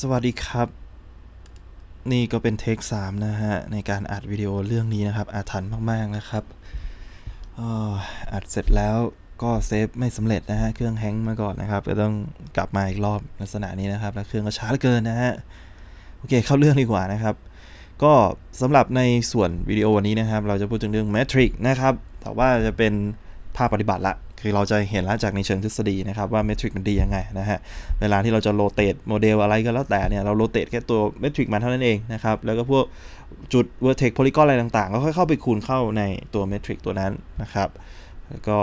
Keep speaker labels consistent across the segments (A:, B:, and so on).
A: สวัสดีครับ นี่ก็เป็นเทคสามนะฮะในการอัดวิดีโอเรื่องนี้นะครับอาถรรพ์มากๆนะครับอัดเสร็จแล้วก็เซฟไม่สำเร็จนะฮะเครื่องแฮงมาก่อนนะครับก็ต้องกลับมาอีกรอบลักษณะนี้นะครับแล้วเครื่องก็ช้าเหลือเกินนะฮะโอเคเข้าเรื่องดีกว่านะครับ ก็สำหรับในส่วนวิดีโอวันนี้นะครับ เราจะพูดถึงเรื่องแมทริกนะครับแต่ว่าจะเป็นภาพปฏิบัติละคือเราจะเห็นแล้วจากในเชิงทฤษฎีนะครับว่าเมทริกมันดี ยังไงนะฮะ เวลาที่เราจะโรเตตโมเดลอะไรก็แล้วแต่เนี่ยเราโรเตตแค่ตัวเมทริกมันเท่านั้นเองนะครับ แล้วก็พวกจุดเวอร์เทกโพลิกอนอะไรต่างๆก็ค่อยเข้าไปคูณเข้าในตัวเมทริกตัวนั้นนะครับก็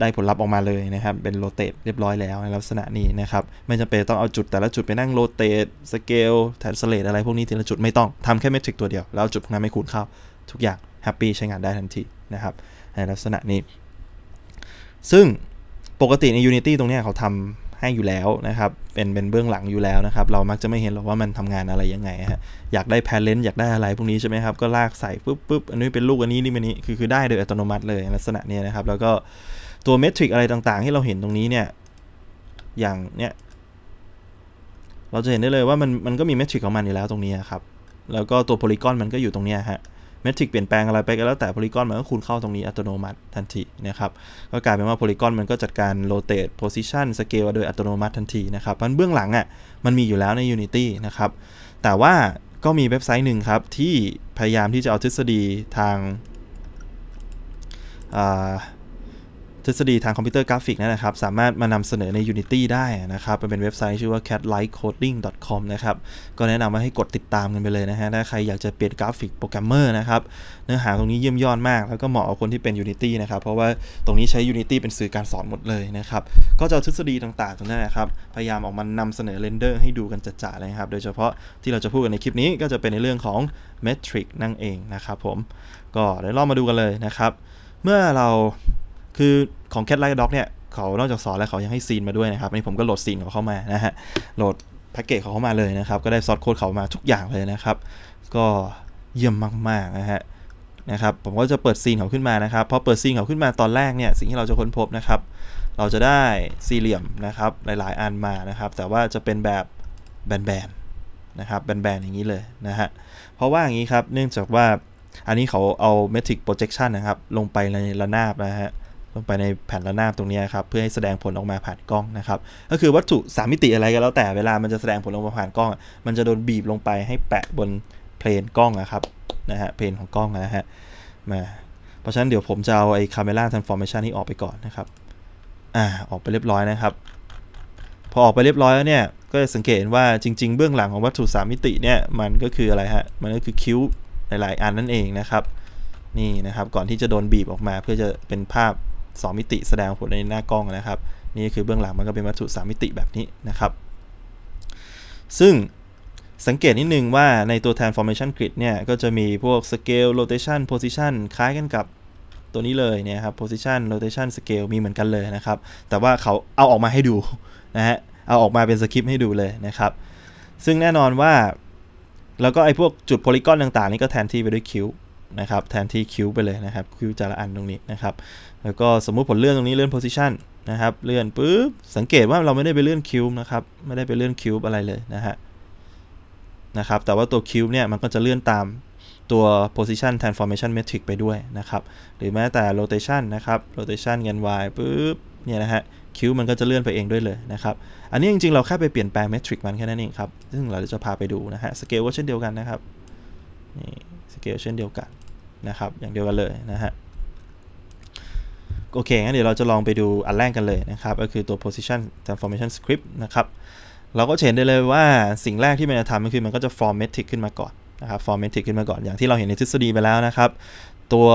A: ได้ผลลัพธ์ออกมาเลยนะครับเป็นโรเตตเรียบร้อยแล้วในลักษณะนี้นะครับไม่จำเป็นต้องเอาจุดแต่ละจุดไปนั่งโรเตตสเกลแทนสเลตอะไรพวกนี้ทีละจุดไม่ต้องทำแค่เมทริกตัวเดียวแล้วจุดพวกนั้นไม่คูณเข้าทุกอย่างแฮปปี้ใช้งานได้ทันทีนะครับในลักษณะนี้ซึ่งปกติใน Unity ตรงนี้เขาทำให้อยู่แล้วนะครับ เป็นเป็นเบื้องหลังอยู่แล้วนะครับ เรามักจะไม่เห็นหรอกว่ามันทำงานอะไรยังไงฮะอยากได้แพลเลนอยากได้อะไรพวกนี้ใช่ไหมครับก็ลากใส่ปุ๊บปุ๊บอันนี้เป็นลูกอันนี้นี่มันนี้คือคือได้โดยอัตโนมัติเลย ลักษณะนี้นะครับแล้วก็ตัวเมทริกอะไรต่างๆ ที่เราเห็นตรงนี้เนี่ยอย่างเนี้ยเราจะเห็นได้เลยว่ามันมันก็มีเมทริกของมันอยู่แล้วตรงนี้ครับแล้วก็ตัวโพลีกอนมันก็อยู่ตรงนี้ฮะเมทริกเปลี่ยนแปลงอะไรไปก็แล้วแต่พอลีกอนมันก็คูณเข้าตรงนี้อัตโนมัติทันทีนะครับ ก็กลายเป็นว่าพอลีกอนมันก็จัดการโรเตตโพซิชันสเกลโดยอัตโนมัติทันทีนะครับ มันเบื้องหลังอะ่ะมันมีอยู่แล้วใน Unity นะครับ แต่ว่าก็มีเว็บไซต์หนึ่งครับที่พยายามที่จะเอาทฤษฎีทางทฤษฎีทางคอมพิวเตอร์กราฟิกนะครับสามารถมานำเสนอใน Unity ได้นะครับ เป็นเว็บไซต์ชื่อว่า catlightcoding.com นะครับก็แนะนำว่าให้กดติดตามกันไปเลยนะฮะถ้าใครอยากจะเปลี่ยนกราฟิกโปรแกรมเมอร์นะครับ เนื้อหาตรงนี้เยี่ยมยอดมาก แล้วก็เหมาะกับคนที่เป็น Unity นะครับ เพราะว่าตรงนี้ใช้ Unity เป็นสื่อการสอนหมดเลยนะครับ ก็จะทฤษฎีต่างๆ ตรงนี้นะครับ พยายามออกมานำเสนอเรนเดอร์ ให้ดูกันจัดๆเลยครับโดยเฉพาะที่เราจะพูดกันในคลิปนี้ก็จะเป็นในเรื่องของเมทริกนั่นเองนะครับผมก็เดี๋ยวเรามาดูกันเลยนะครับ เมื่อเราคือของแคทไลท์ด็อกเนี่ยเขานอกจากสอนแล้วเขายังให้ซีนมาด้วยนะครับนี่ผมก็โหลดซีนของเขามานะฮะโหลดแพ็กเกจของเขามาเลยนะครับก็ได้ซอสโค้ดเขามาทุกอย่างเลยนะครับ ก็เยี่ยมมากๆนะฮะนะครับผมก็จะเปิดซีนเขาขึ้นมานะครับพอเปิดซีนเขาขึ้นมาตอนแรกเนี่ยสิ่งที่เราจะค้นพบนะครับเราจะได้สี่เหลี่ยมนะครับหลายๆอันมานะครับ แต่ว่าจะเป็นแบบแบนๆนะครับแบนๆอย่างนี้เลยนะฮะเพราะว่าอย่างนี้ครับเนื่องจากว่าอันนี้เขาเอาเมทริกโปรเจคชันนะครับลงไปในระนาบนะฮะลงไปในแผ่นระนาบตรงนี้ครับเพื่อให้แสดงผลออกมาผ่านกล้องนะครับก็คือวัตถุ 3 มิติอะไรก็แล้วแต่เวลามันจะแสดงผลออกมาผ่านกล้อง มันจะโดนบีบลงไปให้แปะบนเพลนกล้องนะครับนะฮะเพลนของกล้องนะฮะมาเพราะฉะนั้นเดี๋ยวผมจะเอาไอ้คาเมล่าทันฟอร์เมชันนี้ออกไปก่อนนะครับอ่าออกไปเรียบร้อยนะครับ พอออกไปเรียบร้อยแล้วเนี่ย ก็จะสังเกตว่าจริง ๆ เบื้องหลังของวัตถุ 3 มิติเนี่ยมันก็คืออะไรฮะ มันก็คือคิ้วหลายๆ อันนั่นเองนะครับ นี่นะครับก่อนที่จะโดนบีบออกมาเพื่อจะเป็นภาพ2มิติแสดงผลในหน้ากล้องนะครับ นี่คือเบื้องหลังมันก็เป็นวัตถุ 3 มิติแบบนี้นะครับ ซึ่งสังเกตนิดนึงว่าในตัว transformation grid เนี่ยก็จะมีพวก scale rotation position คล้ายกันกับตัวนี้เลยเนี่ยครับ position rotation scale มีเหมือนกันเลยนะครับ แต่ว่าเขาเอาออกมาให้ดูนะฮะ เอาออกมาเป็นสคริปต์ให้ดูเลยนะครับ ซึ่งแน่นอนว่า แล้วก็ไอ้พวกจุดโพลีกอนต่างๆนี่ก็แทนที่ไปด้วยคิ้วนะครับแทนที่คิวไปเลยนะครับคิวจะละอันตรงนี้นะครับแล้วก็สมมุติผลเลื่อนตรงนี้เลื่อนโพซิชันนะครับเลื่อนปุ๊บสังเกตว่าเราไม่ได้ไปเลื่อนคิวนะครับไม่ได้ไปเลื่อนคิวอะไรเลยนะฮะนะครับแต่ว่าตัวคิวเนี่ยมันก็จะเลื่อนตามตัว position transformation metric ไปด้วยนะครับหรือแม้แต่ rotation นะครับ rotation เงิน y ปุ๊บเนี่ยนะฮะคิวมันก็จะเลื่อนไปเองด้วยเลยนะครับอันนี้จริงๆ เราแค่ไปเปลี่ยนแปลงเมทริกมันแค่นั้นเองครับซึ่งเราจะพาไปดูนะฮะสเกลก็เช่นเดียวกันนะครับนี่สเกลเช่นเดียวกันนะครับอย่างเดียวกันเลยนะฮะโอเคงั้นเดี๋ยวเราจะลองไปดูอันแรกกันเลยนะครับก็คือตัว position transformation script นะครับเราก็เห็นได้เลยว่าสิ่งแรกที่มันจะทำก็คือมันก็จะ form metric ขึ้นมาก่อนนะครับ form metric ขึ้นมาก่อนอย่างที่เราเห็นในทฤษฎีไปแล้วนะครับ ตัว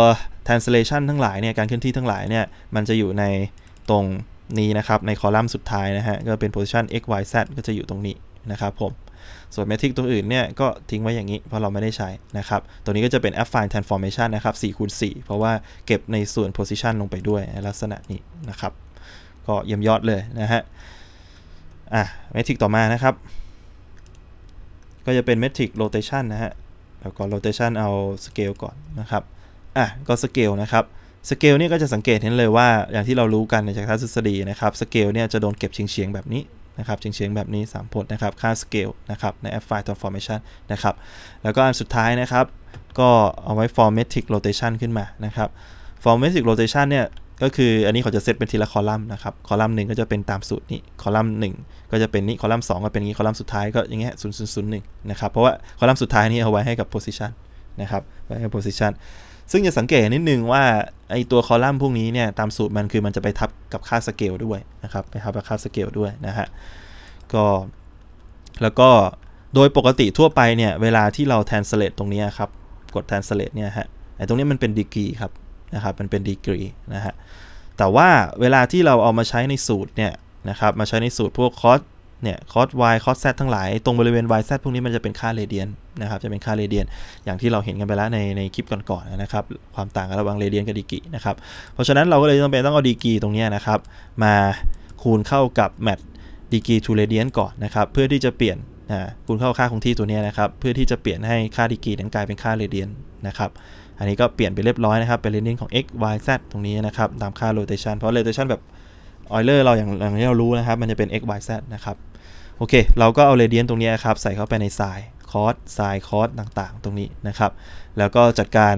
A: translation ทั้งหลายเนี่ยการเคลื่อนที่ทั้งหลายเนี่ยมันจะอยู่ในตรงนี้นะครับในคอลัมน์สุดท้ายนะฮะก็เป็น position x y z ก็จะอยู่ตรงนี้นะครับผมส่วนเมทริกตัวอื่นเนี่ยก็ทิ้งไว้อย่างนี้เพราะเราไม่ได้ใช้นะครับตัวนี้ก็จะเป็น affine transformation นะครับ 4คูณ4เพราะว่าเก็บในส่วน position ลงไปด้วยลักษณะนี้นะครับ ก็เยี่ยมยอดเลยนะฮะ อ่ะเมทริกต่อมานะครับ ก็จะเป็นเมทริก rotation นะฮะแล้วก็ rotation เอา scale ก่อนนะครับ อ่ะ ก็ scale นะครับสเกลเนี่ยก็จะสังเกตเห็นเลยว่าอย่างที่เรารู้กันในจากทัศนทฤษฎีนะครับสเกลเนี่ยจะโดนเก็บเฉียง ๆ แบบนี้นะครับเฉียงๆแบบนี้3พจน์นะครับค่าสเกลนะครับในแอปไฟล์ transformation นะครับแล้วก็อันสุดท้ายนะครับก็เอาไว้ form เม t ิ i c rotation ขึ้นมานะครับ form เม t ิ i c rotation เนี่ยก็คืออันนี้เขาจะเซตเป็นทีละคอลัมน์นะครับคอลัมน์หนึ่งก็จะเป็นตามสูตรนี้คอลัมน์หนึ่งก็จะเป็นนี้ คอลัมน์สองก็เป็นนี้คอลัมน์สุดท้ายก็อย่างเงี้ยศูนย์ศูนย์ศูนย์หนึ่งนะครับเพราะว่าคอลัมน์สุดท้ายนี้เอาไว้ให้กับ position นะครับไว้ให้ position ซึ่งจะสังเกตนิดนึงว่าไอตัวคอลัมน์พวกนี้เนี่ยตามสูตรมันคือมันจะไปทับกับค่าสเกลด้วยนะครับไปทับกับค่าสเกลด้วยนะฮะก็แล้วก็โดยปกติทั่วไปเนี่ยเวลาที่เราแทนสเลตตรงนี้ครับกดแทนสเลตเนี่ยฮะไอตรงนี้มันเป็นดีกรีครับนะครับมันเป็นดีกรีนะฮะแต่ว่าเวลาที่เราเอามาใช้ในสูตรเนี่ยนะครับมาใช้ในสูตรพวกคอสเนี่ยคอส y คอส z ทั้งหลาย ตรงบริเวณ y z พวกนี้มันจะเป็นค่าเรเดียนนะครับจะเป็นค่าเรเดียน อย่างที่เราเห็นกันไปแล้วในในคลิปก่อนๆนนะครับ ความต่างระหว่างเรเดียนกับดีกีนะครับเพราะฉะนั้นเราก็เลยจำเป็นต้องเอาดีกีตรงนี้นะครับมาคูณเข้ากับแมทดีกีทูเรเดียนก่อนนะครับเพื่อที่จะเปลี่ยนคูณเข้าค่าคงที่ตัวนี้นะครับเพื่อที่จะเปลี่ยนให้ค่าดีกีนั้นกลายเป็นค่าเรเดียนนะครับอันนี้ก็เปลี่ยนไปเรียบร้อยนะครับ เป็นเรเดียนของ x y z ตรงนี้นะครับตามค่าโรเตชันเพราะโรเตชันแบบออยเลอร์เราอย่างอย่างที่เรารู้นะครับ มันจะเป็น x y z นะครับโอเค เราก็เอาเรเดียนตรงนี้ครับ ใส่เข้าไปในไซน์คอสไซน์คอสต่างๆ ตรงนี้นะครับ แล้วก็จัดการ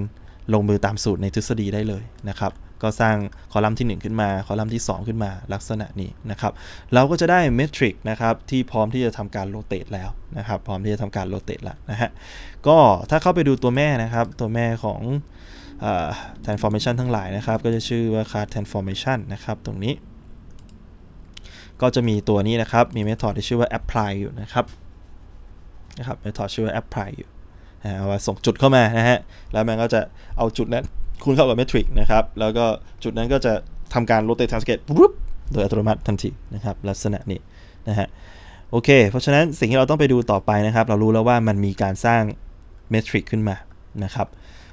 A: ลงมือตามสูตรในทฤษฎีได้เลยนะครับ ก็สร้างคอลัมน์ที่ 1 ขึ้นมาคอลัมน์ที่ 2 ขึ้นมาลักษณะนี้นะครับเราก็จะได้เมทริกนะครับที่พร้อมที่จะทำการโรเตตแล้วนะครับ พร้อมที่จะทำการโรเตตแล้วนะฮะก็ถ้าเข้าไปดูตัวแม่นะครับตัวแม่ของ transformation ทั้งหลายนะครับ ก็จะชื่อว่า card transformation นะครับตรงนี้ก็จะมีตัวนี้นะครับ มีเมธอดที่ชื่อว่า apply อยู่นะครับนะครับเมธอดชื่อว่า apply อยู่เอาไวส่งจุดเข้ามานะฮะ แล้วมันก็จะเอาจุดนั้นคูณเข้ากับเมทริกนะครับ แล้วก็จุดนั้นก็จะทำการ rotate transgate ปุ๊บโดยอัตโนมัติทันทีนะครับ ลักษณะนี้นะฮะ โอเค เพราะฉะนั้นสิ่งที่เราต้องไปดูต่อไปนะครับ เรารู้แล้วว่ามันมีการสร้างเมทริกขึ้นมานะครับ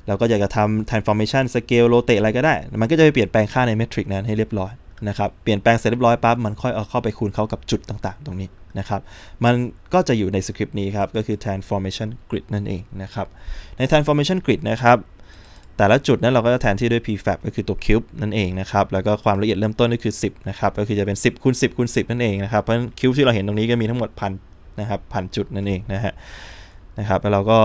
A: เราก็อยากจะทำ transformation scale rotate อะไรก็ได้ มันก็จะไปเปลี่ยนแปลงค่าในเมทริกนั้นให้เรียบร้อยนะครับเปลี่ยนแปลงเสร็จเรียบร้อยปั๊บ มันค่อยเอาเข้าไปคูณเข้ากับจุดต่างๆตรงนี้นะครับมันก็จะอยู่ในสคริปต์นี้ครับ ก็คือ transformation grid นั่นเองนะครับ ใน transformation grid นะครับ แต่ละจุดนั้นเราก็จะแทนที่ด้วย prefab ก็คือตัว cube นั่นเองนะครับแล้วก็ความละเอียดเริ่มต้นก็คือ 10 นะครับ ก็คือจะเป็น 10คูณ10คูณ10 นั่นเองนะครับเพราะฉะนั้น cube ที่เราเห็นตรงนี้ก็มีทั้งหมดพันนะครับพันจุดนั่นเองนะฮะนะครับแล้วเราก็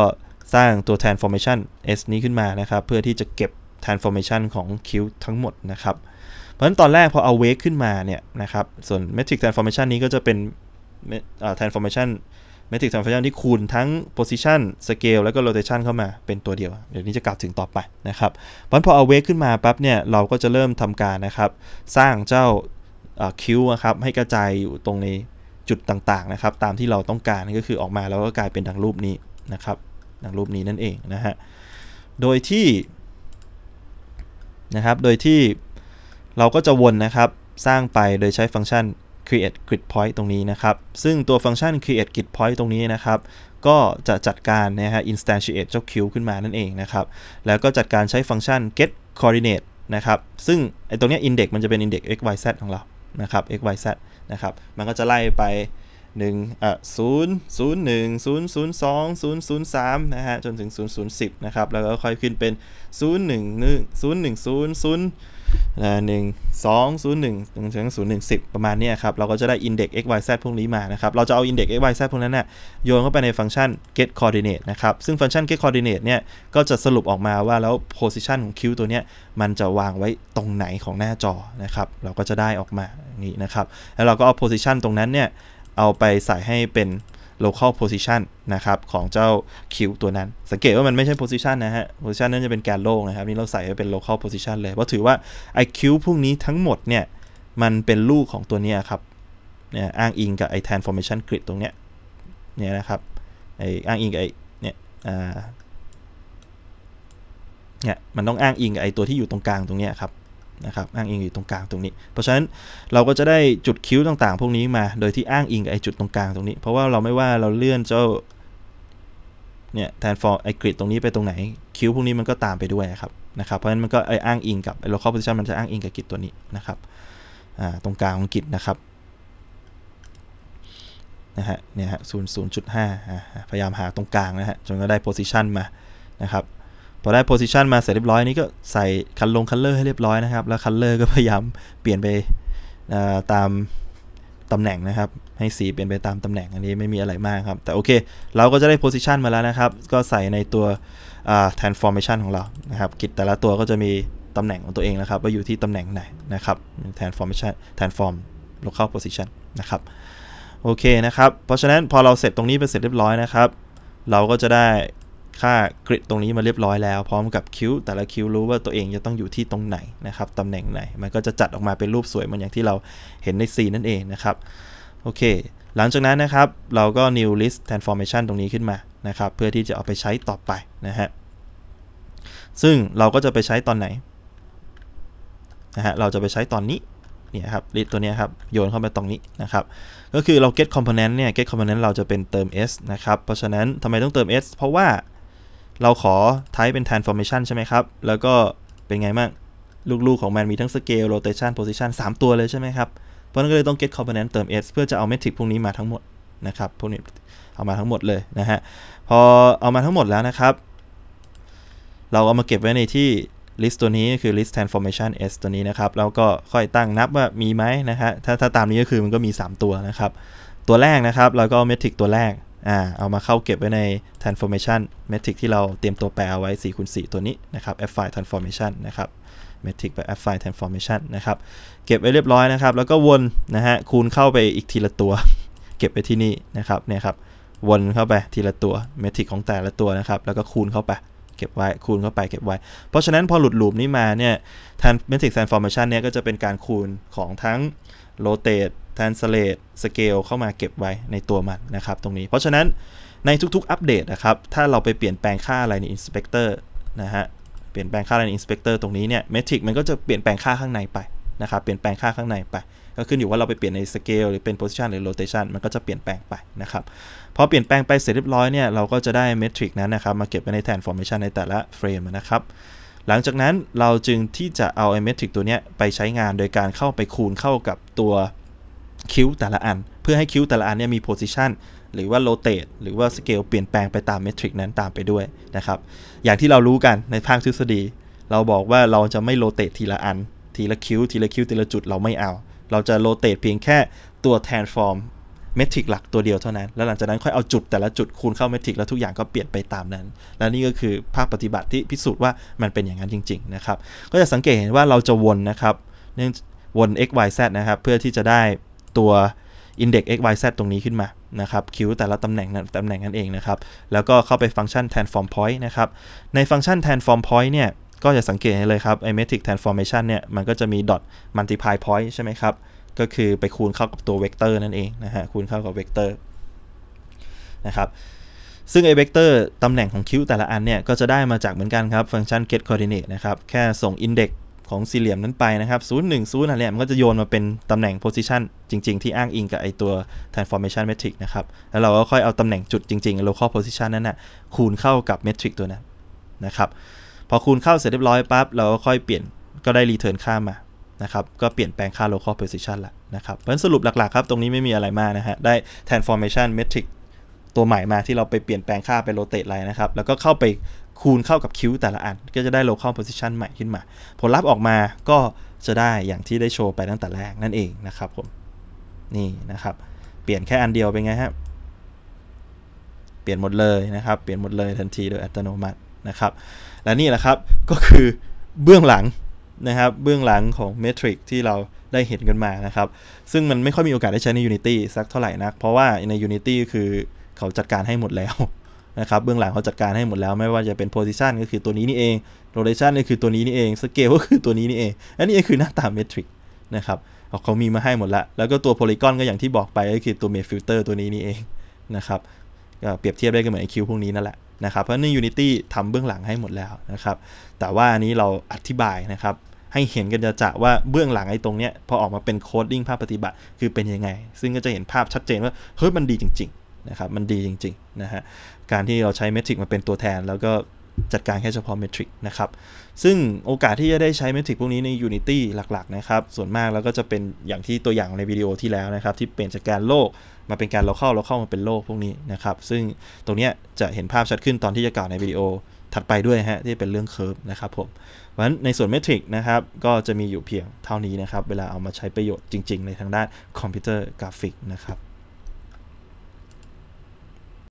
A: สร้างตัว transformation s นี้ขึ้นมานะครับ เพื่อที่จะเก็บ transformation ของ cube ทั้งหมดนะครับราะฉะนั้นตอนแรกพอเอาเวกขึ้นมาเนี่ยนะครับส่วน m มทริกซ์ a n s ์ o r m a t ชันนี้ก็จะเป็น t r ร n s f o r m a t i o n metric t า a n s f o r m a t i o ที่คูณทั้งโพซิชันสเกลแล้วก็โรเตชันเข้ามาเป็นตัวเดียว เดี๋ยวนี้จะกลับถึงต่อไปนะครับเพราะพอเอาเวกขึ้นมาปั๊บเนี่ยเราก็จะเริ่มทำการนะครับ สร้างเจ้าคิวนะครับให้กระจายอยู่ตรงในจุดต่างๆนะครับตามที่เราต้องการก็คือออกมาแล้วก็กลายเป็นดังรูปนี้นะครับดังรูปนี้นั่นเองนะฮะโดยที่นะครับโดยที่เราก็จะวนนะครับสร้างไปโดยใช้ฟังก์ชัน create grid point ตรงนี้นะครับ ซึ่งตัวฟังก์ชัน create grid point ตรงนี้นะครับ ก็จะจัดการนะฮะ instantiate เจ้า c ขึ้นมานั่นเองนะครับ แล้วก็จัดการใช้ฟังก์ชัน get coordinate นะครับ ซึ่งไอตรงนี้ index มันจะเป็น index x y z ของเรานะครับ x y z นะครับ มันก็จะไล่ไป1อ่ะ0 0 1 0 0 2 0 0 3นะฮะจนถึง0 0 10นะครับแล้วก็ค่อยขึ้นเป็น 0 1 1 0 1 0 0 1 2 0 1จนถึง0 1 10ประมาณนี้ครับ เราก็จะได้ index x y z พวกนี้มานะครับเราจะเอา index x y z พวกนั้นเนะ่ยโยนเข้าไปในฟังก์ชัน get coordinate นะครับซึ่งฟังก์ชัน get coordinate เนี่ยก็จะสรุปออกมาว่าแล้ว position ของ q ตัวเนี้ยมันจะวางไว้ตรงไหนของหน้าจอนะครับเราก็จะได้ออกมาอย่างนี้นะครับแล้วเราก็เอา position ตรงนั้นเนี่ยเอาไปใส่ให้เป็น local position นะครับของเจ้าคิวตัวนั้น สังเกตว่ามันไม่ใช่ position นะฮะ position นั้นจะเป็นแกนโลกนะครับ นี่เราใส่ไว้เป็น local position เลยเพราะถือว่าไอคิวพวกนี้ทั้งหมดเนี่ยมันเป็นลูกของตัวนี้ครับเนี่ยอ้างอิงกับไอ transformation grid ตรงเนี้ยเนี่ยนะครับไออ้างอิงกับไอเนี่ยอ่าเนี่ยมันต้องอ้างอิงกับไอตัวที่อยู่ตรงกลางตรงเนี้ยครับนะครับอ้างอิงอยู่ตรงกลางตรงนี้ เพราะฉะนั้นเราก็จะได้จุดคิ้วต่างๆ พวกนี้มาโดยที่อ้างอิงกับไอ้จุดตรงกลางตรงนี้ เพราะว่าเราไม่ว่าเราเลื่อนเจ้าเนี่ยแทนฟอร์ไอกริดตรงนี้ไปตรงไหนคิ้วพวกนี้มันก็ตามไปด้วยครับนะครับ เพราะฉะนั้นมันก็ไออ้างอิงกับไอ local position มันจะอ้างอิงกับกริดตัวนี้นะครับอ่าตรงกลางของกริดนะครับนะฮะเนี่ยฮะศูนย์ศูนย์จุดห้าพยายามหาตรงกลางนะฮะจนก็ได้ position มานะครับพอได้โพสิชันมาเสร็จเรียบร้อยนี่ก็ใส่คันลงคันเลอร์ให้เรียบร้อยนะครับแล้วคันเลอร์ก็พยายามเปลี่ยนไปตามตำแหน่งนะครับให้สีเปลี่ยนไปตามตำแหน่งอันนี้ไม่มีอะไรมากครับแต่โอเคเราก็จะได้โพสิชันมาแล้วนะครับ ก็ใส่ในตัว transformation ของเรานะครับกิจแต่ละตัวก็จะมีตำแหน่งของตัวเองนะครับ ว่าอยู่ที่ตำแหน่งไหนนะครับ transformation transform local position นะครับโอเคนะครับเพราะฉะนั้นพอเราเสร็จตรงนี้ไปเสร็จเรียบร้อยนะครับ เราก็จะได้ค่ากริดตรงนี้มาเรียบร้อยแล้วพร้อมกับคิวแต่ละคิวรู้ว่าตัวเองจะต้องอยู่ที่ตรงไหนนะครับตำแหน่งไหนมันก็จะจัดออกมาเป็นรูปสวยเหมือนอย่างที่เราเห็นในซีนั่นเองนะครับโอเคหลังจากนั้นนะครับเราก็ new list transformation ตรงนี้ขึ้นมานะครับเพื่อที่จะเอาไปใช้ต่อไปนะฮะซึ่งเราก็จะไปใช้ตอนไหนนะฮะเราจะไปใช้ตอนนี้เนี่ยครับลิสต์ตัวนี้ครับโยนเข้าไปตรงนี้นะครับก็คือเรา get component เนี่ย get component เราจะเป็นเติม s นะครับเพราะฉะนั้นทำไมต้องเติม s เพราะว่าเราขอ type เป็น transformation ใช่ไหมครับ แล้วก็เป็นไงบ้าง ลูกๆของมันมีทั้ง scale rotation position 3 ตัวเลยใช่ไหมครับ เพราะนั้นก็เลยต้อง get component เติม s เพื่อจะเอา metric พวกนี้มาทั้งหมด นะครับพวกนี้เอามาทั้งหมดเลยนะฮะ พอเอามาทั้งหมดแล้วนะครับ เราเอามาเก็บไว้ในที่ list ตัวนี้คือ list transformation s ตัวนี้นะครับ แล้วก็ค่อยตั้งนับว่ามีไหมนะฮะถ้าถ้าตามนี้ก็คือมันก็มี 3 ตัวนะครับ ตัวแรกนะครับเราก็เอา metric ตัวแรกอ่าเอามาเข้าเก็บไว้ใน transformation m a t r i x ที่เราเตรียมตัวแปลเอาไว้ 4คูณ4 ตัวนี้นะครับ affine transformation นะครับ m a t r i x แบบ affine transformation นะครับ เก็บไว้เรียบร้อยนะครับ แล้วก็วนนะฮะคูณเข้าไปอีกทีละตัว เก็บไว้ที่นี่นะครับเนี่ยครับ วนเข้าไปทีละตัว Matrix ของแต่ละตัวนะครับ แล้วก็คูณเข้าไป เก็บไว้ คูณเข้าไปเก็บไว้ เพราะฉะนั้นพอหลุดหลุมนี้มาเนี่ย matrix t r a n s f o r m a t i o n นเนี่ยก็จะเป็นการคูณของทั้ง Rotate translate scale เข้ามาเก็บไว้ในตัวมันนะครับตรงนี้ เพราะฉะนั้นในทุก ๆอัปเดตนะครับ ถ้าเราไปเปลี่ยนแปลงค่าอะไรใน inspector นะฮะ เปลี่ยนแปลงค่าอะไรใน inspector ตรงนี้เนี่ยเมทริกมันก็จะเปลี่ยนแปลงค่าข้างในไปนะครับเปลี่ยนแปลงค่าข้างในไป ก็ขึ้นอยู่ว่าเราไปเปลี่ยนใน scale หรือเป็น position หรือ rotation มันก็จะเปลี่ยนแปลงไป นะครับพอเปลี่ยนแปลงไปเสร็จเรียบร้อยเนี่ยเราก็จะได้เมทริกนั้นนะครับมาเก็บไว้ในแทนฟอร์เมชันในแต่ละเฟรมนะครับหลังจากนั้นเราจึงที่จะเอาไอเมทริกตัวนี้ไปใช้งานโดยการเข้าไปคูณเข้ากับตัวคิ้วแต่ละอัน เพื่อให้คิ้วแต่ละอันเนี่ยมีโพซิชันหรือว่าโรเตตหรือว่าสเกลเปลี่ยนแปลงไปตามเมทริกนั้นตามไปด้วยนะครับ อย่างที่เรารู้กันในภาคทฤษฎี เราบอกว่าเราจะไม่โรเตตทีละอัน ทีละคิ้วทีละคิ้วทีละจุดเราไม่เอา เราจะโรเตตเพียงแค่ตัวแทนฟอร์มเมทริกหลักตัวเดียวเท่านั้น แล้วหลังจากนั้นค่อยเอาจุดแต่ละจุดคูณเข้าเมทริกแล้วทุกอย่างก็เปลี่ยนไปตามนั้น และนี่ก็คือภาคปฏิบัติที่พิสูจน์ว่ามันเป็นอย่างนั้นจริงๆนะครับก็จะสังเกตเห็นว่าเราจะวนนะครับเนื่องวน x y z นะครับเพื่อที่จะได้ตัว index x y z ตรงนี้ขึ้นมานะครับคิวแต่ละตำแหน่งตำแหน่งนั่นเองนะครับแล้วก็เข้าไปฟังก์ชัน transform point นะครับในฟังก์ชัน transform point เนี่ยก็จะสังเกตเลยครับไอเมทริก transformation เนี่ยมันก็จะมี dot multiply point ใช่ไหมครับก็คือไปคูณเข้ากับตัวเวกเตอร์นั่นเองนะฮะคูณเข้ากับเวกเตอร์นะครับซึ่งไอเวกเตอร์ตำแหน่งของคิวแต่ละอันเนี่ยก็จะได้มาจากเหมือนกันครับฟังก์ชัน get coordinate นะครับแค่ส่ง index ของสี่เหลี่ยมนั้นไปนะครับ0 1 0นึ่นย์อะมันก็จะโยนมาเป็นตำแหน่ง position จริง ๆที่อ้างอิงกับไอตัว transformation m e t r i c นะครับ แล้วเราก็ค่อยเอาตำแหน่งจุดจริงๆ local position นั้นนะ่ะคูณเข้ากับ m e t r i c ตัวนั้นนะครับ พอคูณเข้าเสร็จเรียบร้อยปั๊บเราก็ค่อยเปลี่ยนก็ได้ return ค่ามานะครับก็เปลี่ยนแปลงค่า local position ละนะครับเพราะฉะนนั้สรุปหลักๆครับ ตรงนี้ไม่มีอะไรมากนะฮะได้ transformation m e t r i c ตัวใหม่มาที่เราไปเปลี่ยนแปลงค่าไปโรเต e อะไรนะครับแล้วก็เข้าไปคูณเข้ากับคิวแต่ละอันก็จะได้ local position ใหม่ขึ้นมา ผลลัพธ์ออกมา ก็จะได้อย่างที่ได้โชว์ไปตั้งแต่แรกนั่นเองนะครับผมนี่นะครับเปลี่ยนแค่อันเดียวเป็นไงฮะเปลี่ยนหมดเลยนะครับ เปลี่ยนหมดเลยทันทีโดยอัตโนมัตินะครับ และนี่แหละครับก็คือเบื้องหลังนะครับเบื้องหลังของเมทริกที่เราได้เห็นกันมานะครับ ซึ่งมันไม่ค่อยมีโอกาสได้ใช้ใน Unity สักเท่าไหร่นักเพราะว่าใน Unity คือเขาจัดการให้หมดแล้วนะครับเบื้องหลังเขาจัดการให้หมดแล้วไม่ว่าจะเป็นโพซิชันก็คือตัวนี้นี่เองโรเลชันก็คือตัวนี้นี่เองสเกลก็คือตัวนี้นี่เอง อันนี้คือหน้าตาเมทริกนะครับเขามีมาให้หมดละแล้วก็ตัวโพลีกอนก็อย่างที่บอกไปก็คือตัวเมทฟิลเตอร์ตัวนี้นี่เองนะครับเปรียบเทียบได้ก็เหมือนไอคิวพวกนี้นั่นแหละนะครับเพราะูนิตี้ทำเบื้องหลังให้หมดแล้วนะครับแต่ว่าอันนี้เราอธิบายนะครับให้เห็นกันจะจะว่าเบื้องหลังไอ้ตรงเนี้ยพอออกมาเป็นโคดดิ้งภาพปฏิบัติคือเป็นยังไง ซึ่งก็จะเห็นภาพชัดเจนว่าเฮ้ยมันดีจริงๆนะครับมันดีจริงๆนะฮะการที่เราใช้เมทริกมาเป็นตัวแทน แล้วก็จัดการแค่เฉพาะเมทริกนะครับซึ่งโอกาสที่จะได้ใช้เมทริกพวกนี้ใน Unity หลักๆนะครับ ส่วนมากแล้วก็จะเป็นอย่างที่ตัวอย่างในวิดีโอที่แล้วนะครับ ที่เปลี่ยนจากการโลกมาเป็นการเราเข้าเราเข้ามาเป็นโลกพวกนี้นะครับ ซึ่งตรงนี้จะเห็นภาพชัดขึ้นตอนที่จะกล่าวในวิดีโอถัดไปด้วยฮะที่เป็นเรื่องเคอร์ฟนะครับผมเพราะฉะนั้นในส่วนเมทริกนะครับ ก็จะมีอยู่เพียงเท่านี้นะครับเวลาเอามาใช้ประโยชน์จริง ๆในทางด้านคอมพิวเตอร์กราฟิกนะครับ